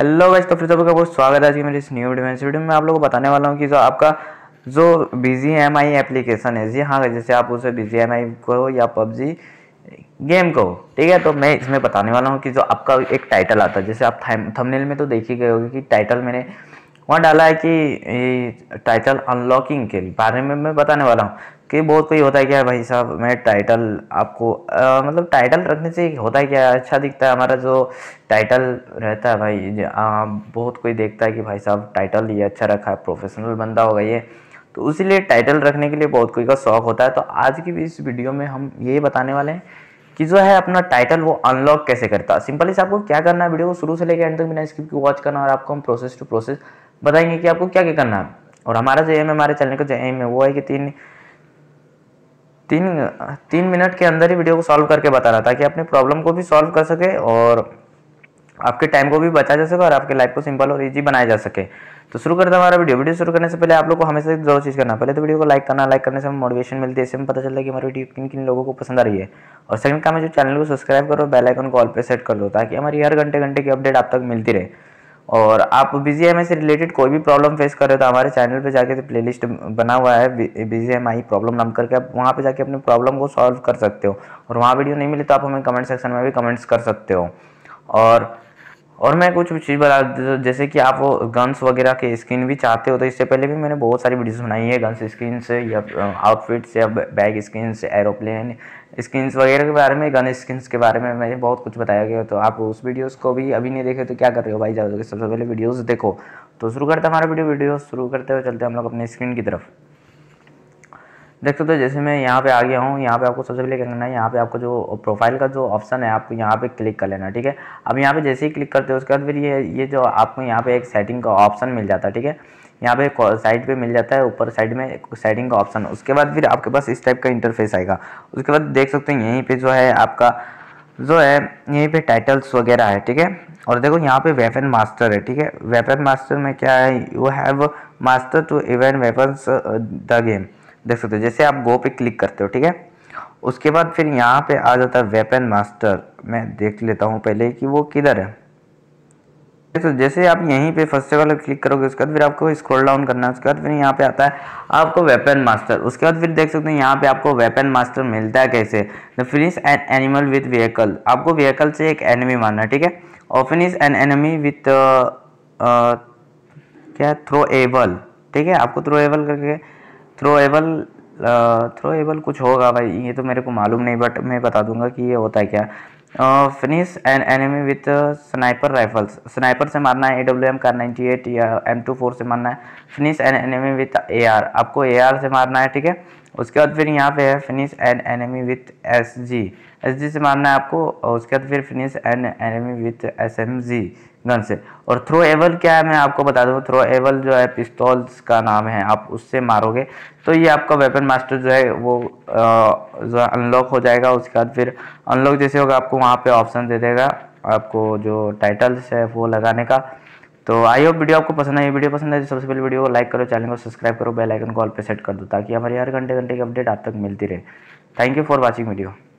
hello guys तो फिर सबका बहुत स्वागत है आज की मेरे इस न्यू वीडियो में इस वीडियो में आप लोगों को बताने वाला हूँ कि जो आपका जो बिजी एम आई एप्लीकेशन है जी हाँ जैसे आप उसे बिजी एम आई को या पबजी गेम को ठीक है तो मैं इसमें बताने वाला हूँ कि जो आपका एक टाइटल आता है जैसे आप थमनेल में तो देख ही गए होगे कि टाइटल मैंने वहाँ डाला है कि टाइटल अनलॉकिंग के बारे में मैं बताने वाला हूँ कि बहुत कोई होता है क्या भाई साहब मैं टाइटल आपको आ, मतलब टाइटल रखने से होता है क्या अच्छा दिखता है हमारा जो टाइटल रहता है भाई आ, बहुत कोई देखता है कि भाई साहब टाइटल ये अच्छा रखा है प्रोफेशनल बंदा होगा ये तो लिए टाइटल रखने के लिए बहुत कोई का शौक होता है तो आज की भी इस वीडियो में हम ये बताने वाले हैं कि जो है अपना टाइटल वो अनलॉक कैसे करता है सिंपली से आपको क्या करना है वीडियो को शुरू से लेकर एंड तक बिना स्किप की वॉच करना और आपको हम प्रोसेस टू प्रोसेस बताएंगे कि आपको क्या क्या करना है और हमारा जो एम है हमारे चैनल का जो एम है वो है कि तीन तीन तीन मिनट के अंदर ही वीडियो को सॉल्व करके बता रहा था कि अपने प्रॉब्लम को भी सॉल्व कर सके और आपके टाइम को भी बचा जा सके और आपके लाइफ को सिंपल और इजी बनाया जा सके तो शुरू करते हैं हमारा वीडियो वीडियो शुरू करने से पहले आप लोगों को हमेशा एक जरूर चीज़ करना पहले तो वीडियो को लाइक करना लाइक करने से हमें मोटिवेशन मिलती है इससे हमें पता चलता है कि हमारी वीडियो किन किन लोगों को पसंद आ रही है और सेकंड काम है जो चैनल को सब्सक्राइब करो बेल आइकन को ऑल पे सेट कर दो ताकि हमारी हर घंटे घंटे की अपडेट आप तक मिलती रहे और आप बी एम आई से रिलेटेड कोई भी प्रॉब्लम फेस कर रहे हो तो हमारे चैनल पे जाके प्ले तो लिस्ट बना हुआ है बी एम आई प्रॉब्लम नाम करके आप वहाँ पे जाके अपने प्रॉब्लम को सॉल्व कर सकते हो और वहाँ वीडियो नहीं मिली तो आप हमें कमेंट सेक्शन में भी कमेंट्स कर सकते हो और और मैं कुछ चीज़ बता देता जैसे कि आप वो गन्स वगैरह के स्किन भी चाहते हो तो इससे पहले भी मैंने बहुत सारी वीडियोस बनाई है गन्स स्किन से या आउटफिट्स uh, या बैग स्किन एरोप्लेन स्किन्स वगैरह के बारे में गन स्किन्स के बारे में मैंने बहुत कुछ बताया गया तो आप उस वीडियोस को भी अभी नहीं देखे तो क्या कर रहे हो भाई जाओगे सबसे पहले वीडियोज़ देखो तो शुरू करते हमारा वीडियो वीडियो शुरू करते हुए चलते हम लोग अपने स्क्रीन की तरफ देख सकते हो तो जैसे मैं यहाँ पे आ गया हूँ यहाँ पे आपको सबसे पहले क्या करना है यहाँ पे आपको जो प्रोफाइल का जो ऑप्शन है आपको यहाँ पे क्लिक कर लेना ठीक है अब यहाँ पे जैसे ही क्लिक करते हो उसके बाद फिर ये ये जो आपको यहाँ पे एक सेटिंग का ऑप्शन मिल जाता है ठीक है यहाँ पे साइड पे मिल जाता है ऊपर साइड में सेटिंग का ऑप्शन उसके बाद फिर आपके पास इस टाइप का इंटरफेस आएगा उसके बाद देख सकते हैं यहीं पर जो है आपका जो है यहीं पर टाइटल्स वगैरह है ठीक है और देखो यहाँ पे वेपन मास्टर है ठीक है वेपन मास्टर में क्या है you have master to event weapons the game देख सकते हो जैसे आप गो पे क्लिक करते हो ठीक है उसके बाद फिर यहाँ पे आ जाता है वेपन मास्टर मैं देख लेता हूँ पहले कि वो किधर है तो जैसे आप यहीं पे फर्स्ट वाले क्लिक करोगे उसके बाद फिर आपको स्क्रॉल डाउन करना है उसके बाद फिर यहाँ पे आता है आपको वेपन मास्टर उसके बाद फिर देख सकते हैं यहाँ पे आपको वेपन मास्टर मिलता है कैसे the finish an animal with vehicle आपको व्हीकल से एक एनिमी मारना है ठीक है और फिनिश एन एनिमी विथ क्या थ्रो एबल ठीक है आपको थ्रो एबल करके थ्रोएबल थ्रोएबल uh, कुछ होगा भाई ये तो मेरे को मालूम नहीं बट मैं बता दूंगा कि ये होता है क्या finish an enemy with sniper rifles sniper से मारना है ए डब्ल्यू एम का नाइनटी एट या एम टू फोर से मारना है finish an enemy with A R आपको ए आर से मारना है ठीक है उसके बाद फिर यहाँ पे है finish an enemy with S G S G से मारना है आपको और उसके बाद फिर finish an enemy with S M G gun से और थ्रो एवल क्या है मैं आपको बता दूँ थ्रो एवल जो है पिस्तौल्स का नाम है आप उससे मारोगे तो ये आपका वेपन मास्टर जो है वो जो अनलॉक हो जाएगा उसके बाद फिर अनलॉक जैसे होगा आपको वहाँ पर ऑप्शन दे देगा आपको जो टाइटल्स है वो लगाने का तो आई होप वीडियो आपको पसंद आई वीडियो पसंद आए तो सबसे पहले वीडियो को लाइक करो चैनल को सब्सक्राइब करो बेल आइकन को ऑल पे सेट कर दो ताकि हमारी हर घंटे घंटे की अपडेट आप तक मिलती रहे thank you for watching video